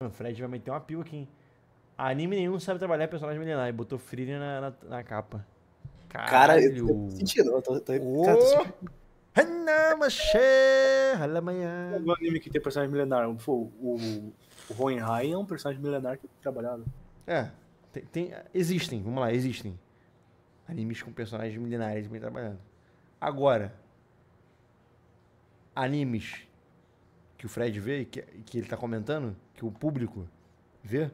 Mano, o Fred vai meter uma pila aqui, hein? Anime nenhum sabe trabalhar personagem milenar. E botou Freezer na, na, na, capa. Caralho. Cara, eu tô sentindo. Eu tô, tô, oh. cara, tô sentindo. É anime que tem personagem milenar. O, o, o Hohenheim é um personagem milenar que é trabalhado. É. Tem, tem, existem, vamos lá, existem. Animes com personagens milenares bem trabalhando. Agora, animes que o Fred vê e que, que ele está comentando, que o público vê?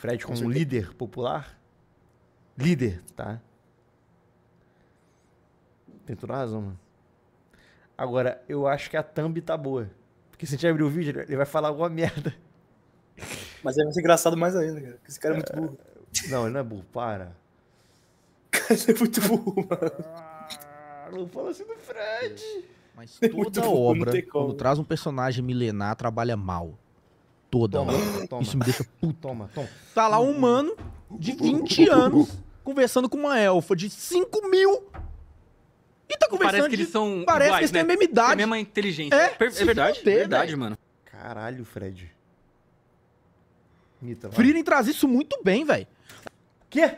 Fred como um líder popular? Líder, tá? Tem toda razão, mano. Agora, eu acho que a thumb tá boa. Porque se a gente abrir o vídeo, ele vai falar alguma merda. Mas ele vai ser engraçado mais ainda, cara. Porque esse cara é, é muito burro. É, não, ele não é burro, para. Cara, ele é muito burro, mano. Ah, não fala assim do Fred. Mas é toda bom, obra, quando traz um personagem milenar, trabalha mal. Toda toma, obra. Toma. Isso me deixa puto. Toma, toma. Tá lá um humano de 20 anos conversando com uma elfa de 5 mil e tá conversando. Parece que eles são. Parece iguais, que eles né? têm é a mesma idade. Tem a mesma inteligência. É, é, é verdade. Ter, é verdade, mano. Caralho, Fred. Mita, traz isso muito bem, velho. Quê?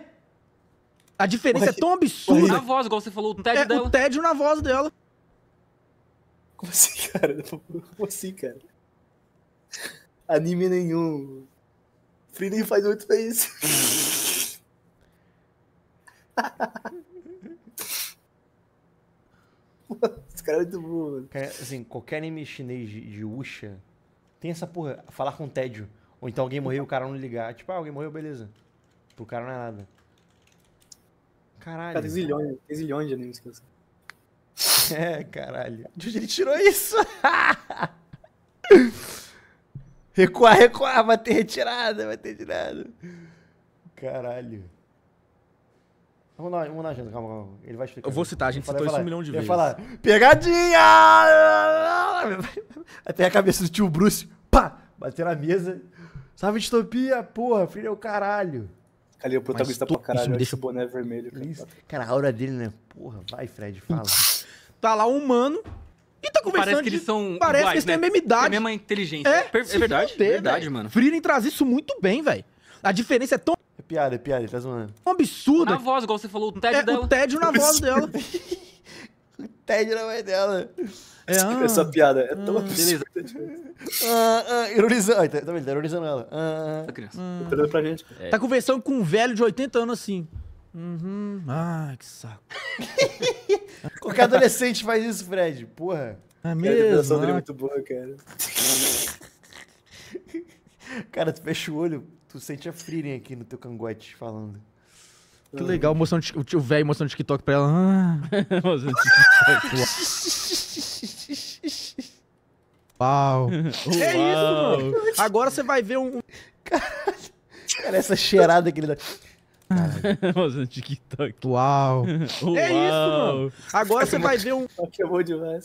A diferença Mas... é tão absurda. Na voz, igual você falou, o tédio é, dela. O tédio na voz dela. Como assim, cara? Como assim, cara? Anime nenhum. Freedom faz muito pra isso. Esse cara é muito bom, mano. assim, qualquer anime chinês de, de Usha tem essa porra, falar com tédio. Ou então alguém morreu e o cara não ligar. Tipo, ah, alguém morreu, beleza. Pro cara não é nada. Caralho. Cara, tem zilhões, tem zilhões de animes que eu sei. É, caralho. De onde ele tirou isso? recuar, recuar, vai ter retirada, vai ter retirada. Caralho. Vamos lá, vamos lá, gente, calma, calma. Ele vai explicar. Eu vou citar, a gente citou isso um milhão de vezes. Ele vai falar, pegadinha! Até a cabeça do tio Bruce, pá, bater na mesa. Salve distopia, porra, filho é o caralho. Ali é o protagonista Mas, pra caralho, isso me deixa... esse boné vermelho. Cara. cara, a aura dele, né? Porra, vai, Fred, fala. Tá lá um humano e tá conversando. Parece que eles são. Parece iguais, que eles né? têm a né? mesma idade. Tem é a mesma inteligência. É, é, é verdade. Ter, verdade, mano. Freeling traz isso muito bem, velho. A diferença é tão. É piada, é piada, tá zoando. Um absurdo. Na voz, igual você falou, o tédio é, dela. O tédio na voz dela. o tédio na voz dela. É, ah, Essa piada é tão ah, absurda. Tipo, ah, ah, ironizando. Ah, tá, tá, tá ironizando ela. Ah, ah, criança. Ah, tá pra gente. É. Tá conversando com um velho de 80 anos assim. Uhum. Ai, que saco. Qualquer adolescente faz isso, Fred. Porra. É mesmo? Cara, dele é né? muito boa, cara. cara, tu fecha o olho, tu sente a Frieren aqui no teu cangote falando. Que legal, mostrando, o velho mostrando o TikTok pra ela. Ah. Uau. Que é isso, mano? Agora você vai ver um. Caralho. Cara, essa cheirada que ele dá. Usando TikTok. Uau. Uau. É isso, mano. Agora você vai ver um. Chamou demais.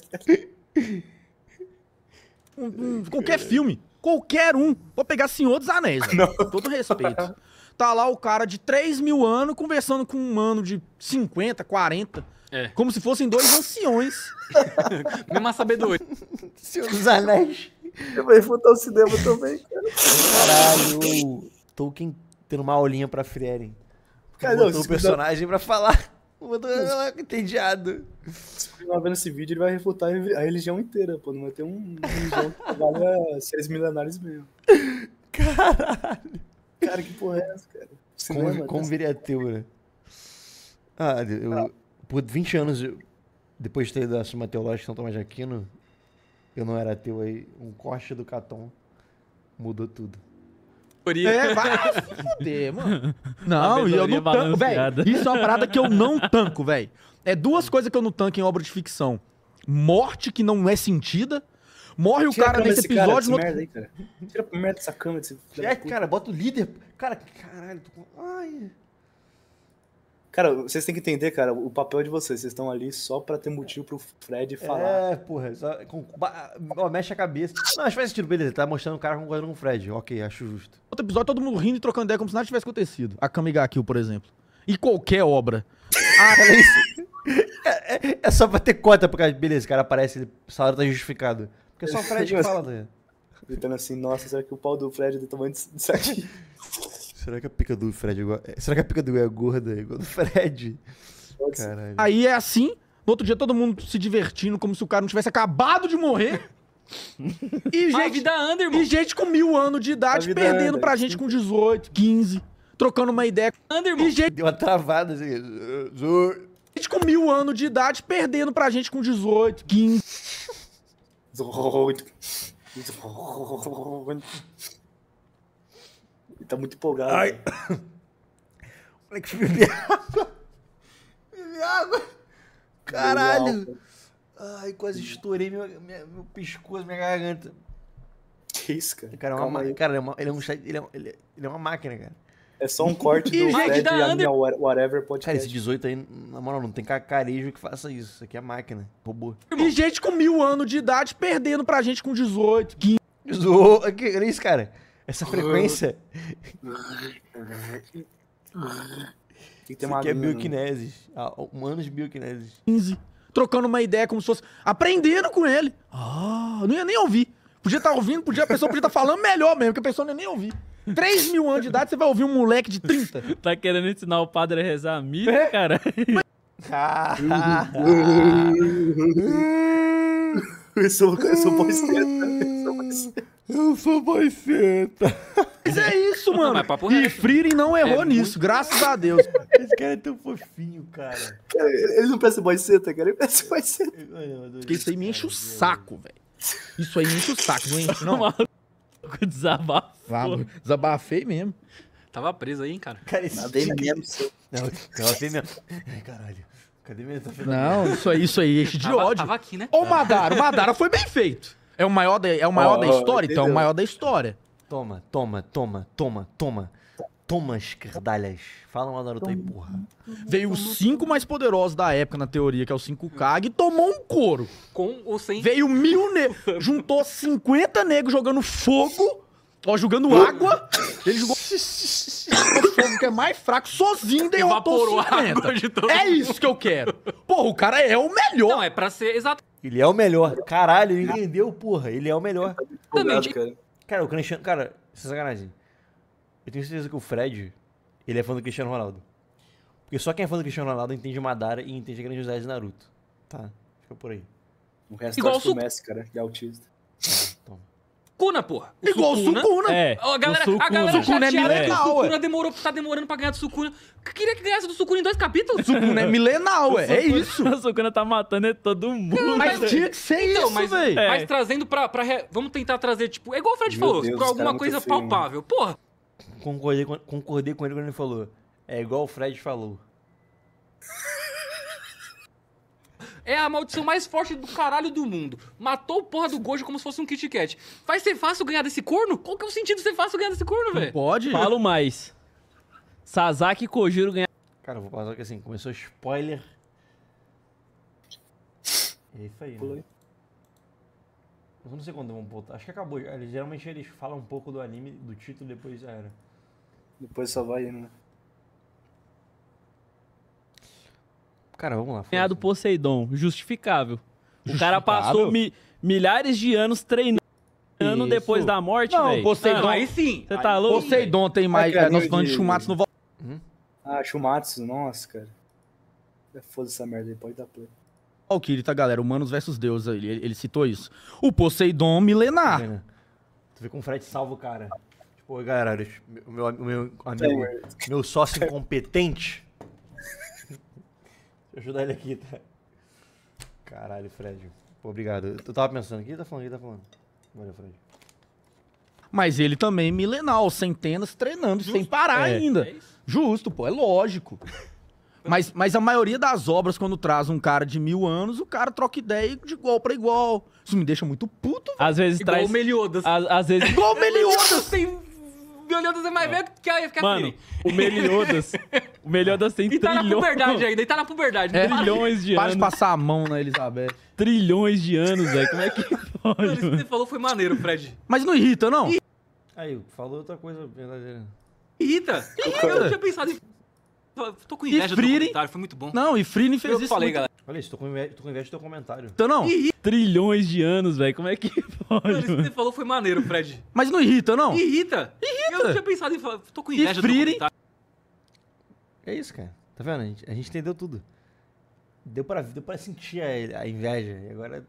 Um, um, qualquer filme. Qualquer um. Vou pegar Senhor dos Anéis. Todo respeito. Tá lá o cara de 3 mil anos conversando com um mano de 50, 40. É. Como se fossem dois anciões. Mesma sabedoria. Senhor dos Anéis. Eu vou enfrentar o cinema também, Caralho. Tolkien tendo uma aulinha pra Frieren. Cara, o personagem pra falar. Botou ela entediado. Se continuar vendo esse vídeo, ele vai refutar a religião inteira, pô. Não vai ter um religião que trabalha seres milenares mesmo. Caralho. Cara, que porra é essa, cara? como, tá como viria ateu, né? Ah, eu, ah. por 20 anos, eu, depois de ter da Suma Teológica de São Tomás de Aquino, eu não era ateu aí. Um corte do Caton mudou tudo. É, vai se fuder, mano. Não, e eu não tanco, velho. Isso é uma parada que eu não tanco, velho. É duas coisas que eu não tanco em obra de ficção. Morte que não é sentida. Morre Tira o cara nesse episódio. Cara, no... aí, cara. Tira a merda dessa câmera. esse. é, cara, bota o líder. Cara, caralho. Tô... Ai... Cara, vocês têm que entender, cara, o papel de vocês. Vocês estão ali só pra ter motivo pro Fred é, falar. É, porra. Só, com, ó, mexe a cabeça. Não, acho que faz sentido, beleza. Tá mostrando o cara concordando com o Fred. Ok, acho justo. Outro episódio, todo mundo rindo e trocando ideia como se nada tivesse acontecido. A Kamiga Kill, por exemplo. E qualquer obra. ah, é, isso. É, é, é, só pra ter cota, porque, beleza, o cara aparece, o salário tá justificado. Porque é só o Fred que fala, né? Gritando assim, nossa, será que o pau do Fred é do tamanho de 7? Será que a pica do Fred é igual... Será que a pica do é gorda é igual do Fred? Caralho. Aí é assim, no outro dia todo mundo se divertindo como se o cara não tivesse acabado de morrer. e, gente, vida anda, irmão. e gente com mil anos de idade perdendo anda. pra gente com 18, 15, trocando uma ideia. Anda, irmão. E gente... Deu uma travada assim. Gente com mil anos de idade perdendo pra gente com 18, 15. 18. 18. Ele tá muito empolgado. Ai. Né? Moleque, beber água. Beber água. Caralho. Ai, quase estourei meu, minha, meu pescoço, minha garganta. Que isso, cara? Cara, é uma, cara ele, é uma, ele, é um, é, é, ele, é uma máquina, cara. É só um corte do Fred e a minha whatever podcast. Cara, esse 18 aí, na moral, não tem cacarejo que faça isso. Isso aqui é máquina, robô. E gente com mil anos de idade perdendo pra gente com 18, 15. 18, que é isso, cara? Essa frequência. que Isso aqui é linha, né? Ah, Humanos bioquineses. 15. Trocando uma ideia como se fosse. Aprendendo com ele. Ah, não ia nem ouvir. Podia estar tá ouvindo, podia, a pessoa podia estar tá falando melhor mesmo, que a pessoa não ia nem ouvir. 3 mil anos de idade, você vai ouvir um moleque de 30. Tá querendo ensinar o padre a rezar a missa, é? cara? eu sou, eu sou bom Eu sou boiceta. Mas é isso, mano. Não, é e Freire não errou é nisso, muito... graças a Deus. Esse cara é tão fofinho, cara. Ele não parece boiceta, cara. Ele parece boiceta. É Porque isso aí me enche o saco, velho. Isso aí me enche o saco, não enche, não? Desabafo. Desabafei mesmo. Tava preso aí, hein, cara. Cara, esse Nadei mesmo. Não, tava mesmo. Ai, caralho. Cadê mesmo? Tá não, isso aí, isso aí, enche de tava, ódio. Tava aqui, né? Ô, Madara, o Madara foi bem feito. É o maior da, é o maior oh, da história? Entendeu? Então é o maior da história. Toma, toma, toma, toma, toma. Toma as cardalhas. Fala uma Naruto aí, porra. Veio os cinco mais poderosos da época, na teoria, que é o 5 Kage, e tomou um couro. Com ou sem? Veio mil negros. juntou 50 negros jogando fogo, ó, jogando água. Ele jogou esse, esse, esse que é mais fraco sozinho derrotou Evaporou a água de É isso que eu quero. Porra, o cara é o melhor. Não, é pra ser exato. Ele é o melhor. Caralho, ele entendeu, porra. Ele é o melhor. Exatamente. cara. o Cristiano. Cara, sem é sacanagem. Eu tenho certeza que o Fred, ele é fã do Cristiano Ronaldo. Porque só quem é fã do Cristiano Ronaldo entende Madara e entende a grandiosidade de Naruto. Tá, fica por aí. O resto Igual é o Messi, cara, de autista. Sucuna, porra. O Igual Sucuna. Sucuna. É, O galera, é o Sucuna. A galera Sucuna é milenal, o Sucuna demorou, tá demorando pra ganhar do Sucuna. Queria que ganhasse do Sucuna em dois capítulos. Sucuna é milenal, ué. É isso. O Sucuna tá matando todo mundo. mas véio. tinha que ser então, isso, mas, velho. Mas é. trazendo pra, pra... Vamos tentar trazer, tipo... É igual o Fred Meu falou, Deus, pra alguma coisa palpável. Assim, porra. Concordei com, concordei com ele quando ele falou. É igual o Fred falou. É a maldição mais forte do caralho do mundo. Matou o porra do Gojo como se fosse um Kit Kat. Vai ser fácil ganhar desse corno? Qual que é o sentido de ser fácil ganhar desse corno, velho? Pode. Falo mais. Sasaki e Kojiro ganhar. Cara, eu vou passar que assim, começou spoiler. É isso aí. Né? Eu não sei quando vão voltar. Acho que acabou. Eles, geralmente eles falam um pouco do anime, do título, depois já era. Depois só vai indo, né? Cara, vamos lá. Ganhado Poseidon, justificável. O cara passou mi milhares de anos treinando. Ano depois da morte, velho. Não, véio. Poseidon. aí sim. Você tá louco? Poseidon tem mais. Ah, é, nós falando de Schumacher no. Hum? Ah, Schumacher, nossa, cara. Foda essa merda aí, pode dar play. Olha o Kirita, tá, galera, humanos versus deuses, ele, ele citou isso. O Poseidon milenar. Tu vê com o Fred salvo, cara. Tipo, galera, o meu, meu amigo, meu sócio incompetente, eu ajudar ele aqui, tá? Caralho, Fred. Pô, obrigado. Tu tava pensando, o que tá falando? aqui, tá falando? Valeu, Fred. Mas ele também é milenal, centenas treinando Justo. sem parar é. ainda. É Justo, pô, é lógico. mas, mas a maioria das obras, quando traz um cara de mil anos, o cara troca ideia de igual para igual. Isso me deixa muito puto. Às vezes igual traz. Igual Meliodas. Às, às vezes. Igual Meliodas! Tem Meliodas é mais velho que a Mano, o Meliodas, O melhor das tem e tá na puberdade ainda, e tá na puberdade. É. Trilhões de Para de passar a mão na Elizabeth. Trilhões de anos, velho. Como é que Mano, pode? isso que você falou foi maneiro, Fred. Mas não irrita, não? Aí, falou outra coisa verdadeira. Irrita. Eu não tinha pensado em... Tô- Tô com inveja do Freire- comentário, foi muito bom. Não, e Frine fez eu isso. falei, muito- galera. Olha isso, tô com inveja, tô com inveja do teu comentário. Então não. Trilhões de anos, velho. Como é que Mano, pode? isso que você falou foi maneiro, Fred. Mas não irrita, não? Irrita. Irrita. Eu não tinha pensado em falar. Tô com inveja do comentário. É isso, cara. Tá vendo? A gente, a gente entendeu tudo. Deu pra, deu pra sentir a, a inveja. E agora.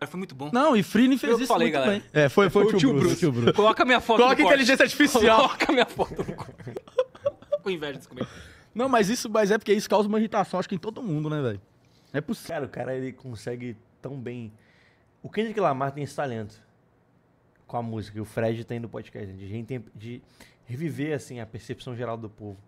É, foi muito bom. Não, e Frini fez Eu isso falei, muito galera. bem. É, foi, foi, foi o tio, Bruce, tio Bruce. Coloca minha foto Coloca no inteligência corte. artificial. Coloca minha foto no Com inveja desse comigo. Não, mas isso mas é porque isso causa uma irritação, acho que em todo mundo, né, velho? É possível. Cara, o cara ele consegue tão bem. O Kendrick Lamar tem esse talento com a música, e o Fred tem no podcast, né? de, de reviver assim a percepção geral do povo.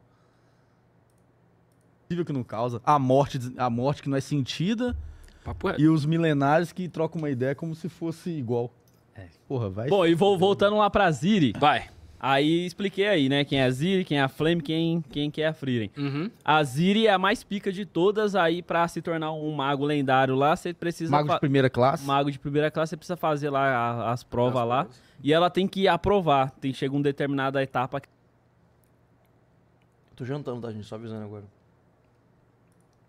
que não causa a morte, a morte que não é sentida. Papo é. E os milenários que trocam uma ideia como se fosse igual. É. Porra, vai. Bom, e vou voltando lá pra Ziri. Vai. Aí expliquei aí, né? Quem é a Ziri, quem é a Flame, quem, quem é a Frieren. Uhum. A Ziri é a mais pica de todas. Aí, pra se tornar um mago lendário lá, você precisa. Mago de primeira classe? Mago de primeira classe, você precisa fazer lá as, provas as lá. E ela tem que aprovar. Tem chega uma determinada etapa. Tô jantando, tá, gente? Só avisando agora.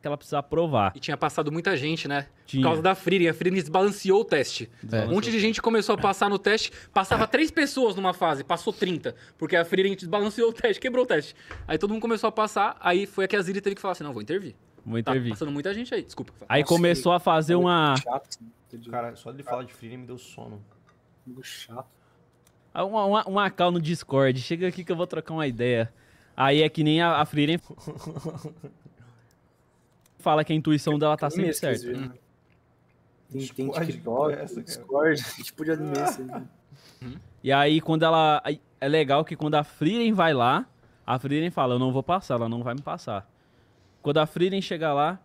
Que ela precisa aprovar. E tinha passado muita gente, né? Tinha. Por causa da Frieren. A Frieren desbalanceou o teste. Um monte de gente começou a passar no teste. Passava é. três pessoas numa fase, passou 30. Porque a Frieren desbalanceou o teste, quebrou o teste. Aí todo mundo começou a passar. Aí foi a que a Ziri teve que falar assim: não, vou intervir. Vou intervir. Tá passando muita gente aí, desculpa. Aí Nossa, começou a fazer uma. Chato. Cara, só de falar de Frieren me deu sono. Amigo chato. Ah, uma, uma, uma cal no Discord. Chega aqui que eu vou trocar uma ideia. Aí é que nem a, a Frieren fala que a intuição dela tá sempre certa. Né? Tem, tem TikTok, é Discord, Tipo de podia né? hum? E aí quando ela... É legal que quando a Frieren vai lá, a Frieren fala, eu não vou passar, ela não vai me passar. Quando a Frieren chega lá,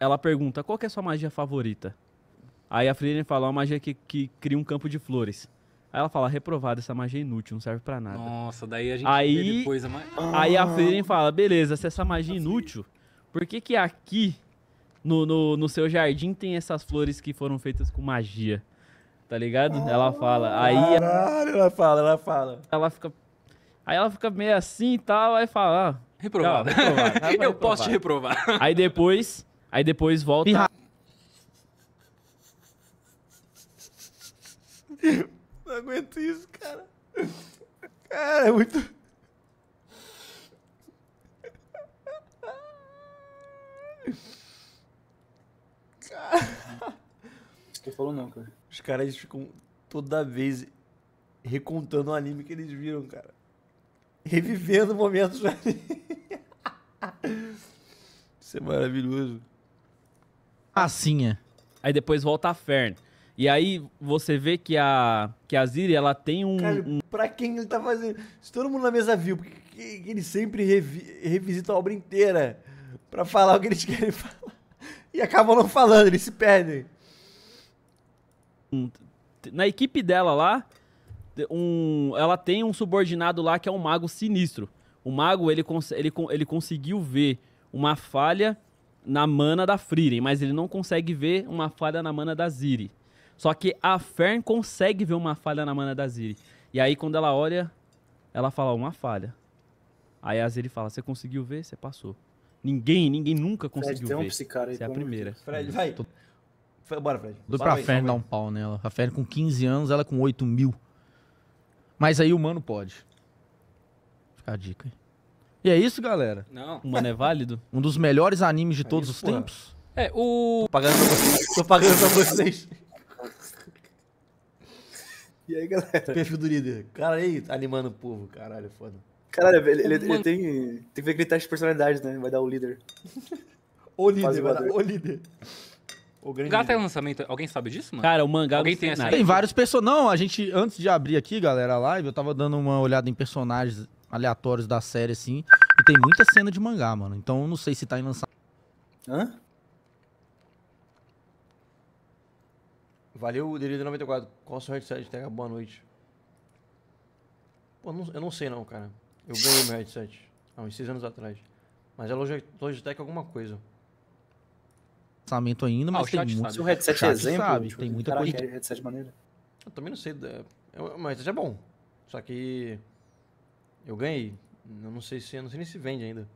ela pergunta, qual é a sua magia favorita? Aí a Frida fala, uma magia que, que cria um campo de flores. Aí ela fala, reprovada, essa magia é inútil, não serve para nada. Nossa, daí a gente aí, depois a magia. Aí a ah. Frieren fala, beleza, se essa magia é inútil, por que que aqui no, no, no, seu jardim tem essas flores que foram feitas com magia? Tá ligado? ela fala. Aí. Caralho, ela fala, ela fala. Ela fica. Aí ela fica meio assim e tal, aí fala. Ah, tá, Reprovado. Tá, Eu reprovar. posso te reprovar. Aí depois. Aí depois volta. Não aguento isso, cara. Cara, é muito. Cara. que falou não, cara. Os caras ficam toda vez recontando o anime que eles viram, cara. Revivendo momentos do anime. Isso é maravilhoso. Passinha. Aí depois volta a Fern. E aí você vê que a, que a Ziri, ela tem um, Cara, um... pra quem ele tá fazendo? Se todo mundo na mesa viu, porque ele sempre revi, revisita a obra inteira pra falar o que eles querem falar. E acabam não falando, eles se perdem. Na equipe dela lá, um, ela tem um subordinado lá que é um mago sinistro. O mago, ele, cons ele, ele conseguiu ver uma falha na mana da Frieren, mas ele não consegue ver uma falha na mana da Ziri. Só que a Fern consegue ver uma falha na mana da Ziri. E aí, quando ela olha, ela fala, uma falha. Aí a Ziri fala, você conseguiu ver? Você passou. Ninguém, ninguém nunca conseguiu Fred, ver. Tem um psicara aí, Você é a primeira. Fred, vai. Tô... Bora, Fred. Dou pra Fern dar um pau nela. A Fern com 15 anos, ela com 8 mil. Mas aí o mano pode. Fica a dica aí. E é isso, galera. Não. O mano é válido? Um dos melhores animes de é todos isso, os porra. tempos. É, o. Tô pagando pra vocês. Tô pagando pra vocês. E aí, galera? Perfil do líder. Cara, aí, tá animando o povo. Caralho, foda. Caralho, ele, ele, ele tem, tem que ver aquele teste de personalidade, né? Vai dar o líder. o líder, vai dar o líder. O gato é lançamento. Alguém sabe disso, mano? Cara, o mangá é Alguém tem, essa tem vários personagens. Não, a gente, antes de abrir aqui, galera, a live, eu tava dando uma olhada em personagens aleatórios da série, assim. E tem muita cena de mangá, mano. Então não sei se tá em lançamento. Hã? Valeu, Derido 94. Consoante teca boa noite. Pô, não, eu não sei não, cara. Eu ganhei meu headset há uns 6 anos atrás. Mas é Logitech alguma coisa. Lançamento ainda, mas ah, tem muito. Se o headset é exemplo, sabe, tipo, tem muita cara, coisa. headset maneiro. Eu também não sei. É, é, mas é bom. Só que eu ganhei. Eu não sei se não sei nem se vende ainda.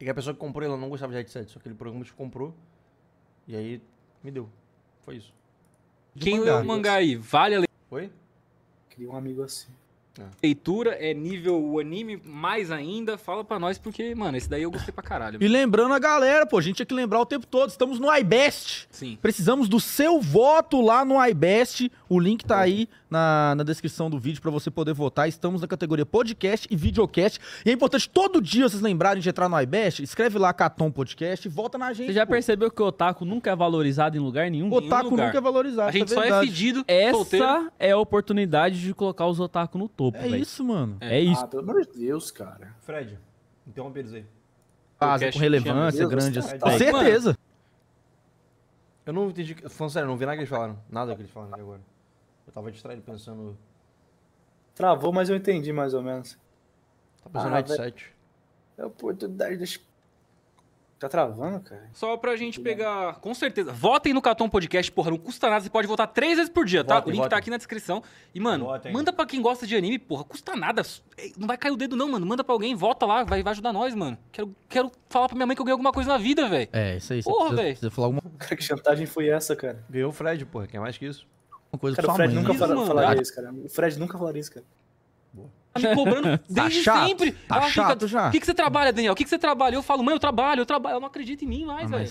E a pessoa que comprou, ela não gostava de headset, só que ele por algum motivo comprou. E aí me deu. Foi isso. Quem leu o mangá aí? Vale a leitura? Oi? Queria um amigo assim. É. é nível o anime mais ainda. Fala pra nós, porque, mano, esse daí eu gostei pra caralho. E lembrando a galera, pô, a gente tinha que lembrar o tempo todo. Estamos no iBest. Sim. Precisamos do seu voto lá no iBest. O link tá aí na, na descrição do vídeo para você poder votar. Estamos na categoria podcast e videocast. E é importante todo dia vocês lembrarem de entrar no iBest. Escreve lá Catom Podcast e vota na gente. Você já pô. percebeu que o Otaku nunca é valorizado em lugar nenhum? O Otaku lugar. nunca é valorizado. A gente é só é pedido. Essa solteiro. é a oportunidade de colocar os Otaku no topo topo, É isso, mano. É. é, isso. Ah, pelo amor de Deus, cara. Fred, interrompe eles aí. Ah, com relevância, grande. Tá com certeza. Eu não entendi. Falando sério, eu não vi nada que eles falaram. Nada que eles falaram aqui agora. Eu tava distraído pensando. Travou, mas eu entendi mais ou menos. Tá pensando Ah, no headset. É a oportunidade dos Tá travando, cara? Só pra gente pegar. Com certeza. Votem no Catom Podcast, porra. Não custa nada. Você pode votar três vezes por dia, tá? o link tá votem. tá aqui na descrição. E, mano, votem. manda pra quem gosta de anime, porra. Custa nada. É, não vai cair o dedo, não, mano. Manda pra alguém, vota lá. Vai, vai ajudar nós, mano. Quero, quero falar pra minha mãe que eu ganhei alguma coisa na vida, velho. É, isso aí. Porra, velho. falar alguma Cara, que chantagem foi essa, cara? Ganhou o Fred, porra. Quer mais que isso? Uma coisa cara, o Fred nunca falaria ah. isso, cara. O Fred nunca falaria isso, cara. Boa. Tá me cobrando tá desde chato, sempre. Tá ela chato fica, já. O que, que você trabalha, Daniel? O que, que você trabalha? Eu falo, mãe, eu trabalho, eu trabalho. Ela não acredita em mim mais, ah, velho.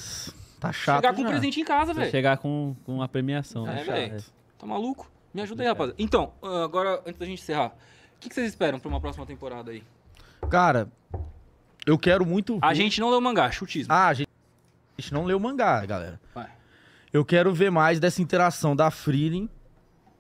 Tá chato. Chegar já. com um presente em casa, velho. Chegar com, com uma premiação. É, né? velho. Tá maluco? Me ajuda aí, rapaz. Então, ah, agora, antes da gente encerrar, o que, que vocês esperam pra uma próxima temporada aí? Cara, eu quero muito. Ver... A gente não leu mangá, chutismo. Ah, a gente, a gente não leu mangá, galera. Vai. Eu quero ver mais dessa interação da Freeling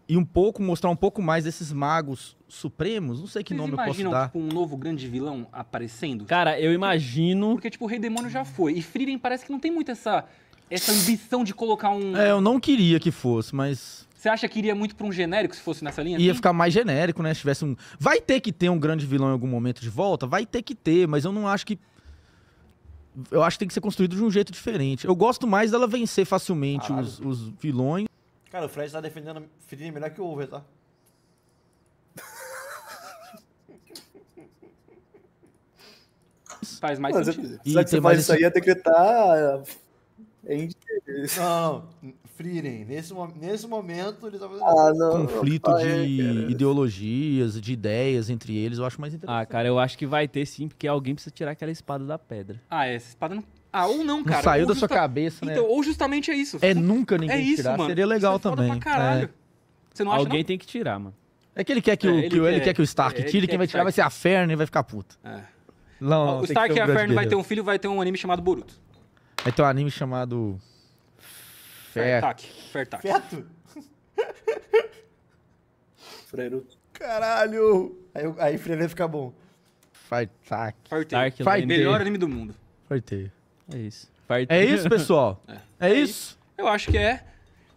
e um pouco mostrar um pouco mais desses magos supremos, não sei que Vocês nome eu posso dar. Tipo, um novo grande vilão aparecendo? Cara, eu imagino. Porque, tipo, o Rei Demônio já foi. E Frieren parece que não tem muito essa, essa ambição de colocar um. É, eu não queria que fosse, mas. Você acha que iria muito pra um genérico se fosse nessa linha? Ia assim? ficar mais genérico, né? Se tivesse um. Vai ter que ter um grande vilão em algum momento de volta? Vai ter que ter, mas eu não acho que eu acho que tem que ser construído de um jeito diferente. Eu gosto mais dela vencer facilmente os, os, vilões. Cara, o Fred tá defendendo Fidini melhor que o Over, tá? Faz mais Mas, sentido. Se você faz isso aí, ia decretar. Tá, é, não, não. Frieren, nesse, nesse momento eles tá fazendo ah, não, conflito não, de é, ideologias, de ideias entre eles, eu acho mais ah, interessante. Ah, cara, eu acho que vai ter sim, porque alguém precisa tirar aquela espada da pedra. Ah, essa espada não ah, ou não, cara. Não saiu ou da justa... sua cabeça, né? Então, ou justamente é isso. É nunca ninguém é isso, tirar. Mano. Seria legal isso é também. É. Você não acha, Alguém não? tem que tirar, mano. É que ele quer que, é, o, ele, que ele quer que o Stark é, tire, quem vai tirar vai ser a Fern e vai ficar puto. É. Não, não, o Stark e a Fern vai ter um filho, vai ter um anime chamado Boruto. Vai ter um anime chamado... Fertak. Fertak. Feto? Freiruto. Caralho! Aí, aí Freire vai ficar bom. Fertak. Fartak. Melhor anime do mundo. Fartei. É isso. É Partiu. É, é isso, pessoal? É, é isso? Eu acho que é.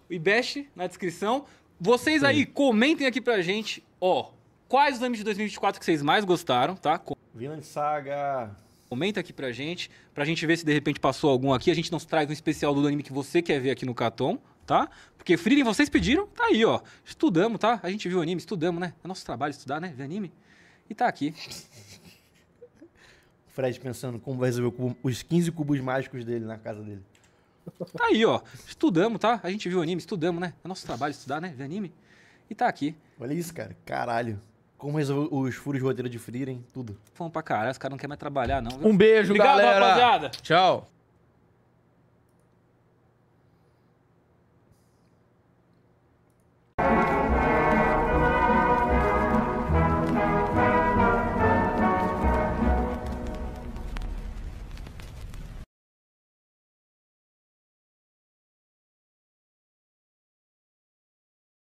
O IBEST na descrição. Vocês aí, comentem aqui pra gente, ó, quais os animes de 2024 que vocês mais gostaram, tá? Vinland Saga. Comenta aqui pra gente, pra gente ver se de repente passou algum aqui. A gente não traz um especial do anime que você quer ver aqui no Caton, tá? Porque Freedom vocês pediram, tá aí, ó. Estudamos, tá? A gente viu anime, estudamos, né? É nosso trabalho estudar, né? Ver anime. E tá aqui. Fred pensando como vai resolver os 15 cubos mágicos dele na casa dele. Tá aí, ó. Estudamos, tá? A gente viu anime, estudamos, né? É nosso trabalho estudar, né? Ver anime. E tá aqui. Olha isso, cara. Caralho. Como resolver os furos de roteiro de hein? tudo. Fomos pra caralho, os caras não querem mais trabalhar, não. Um beijo, Obrigado, galera. rapaziada. Tchau.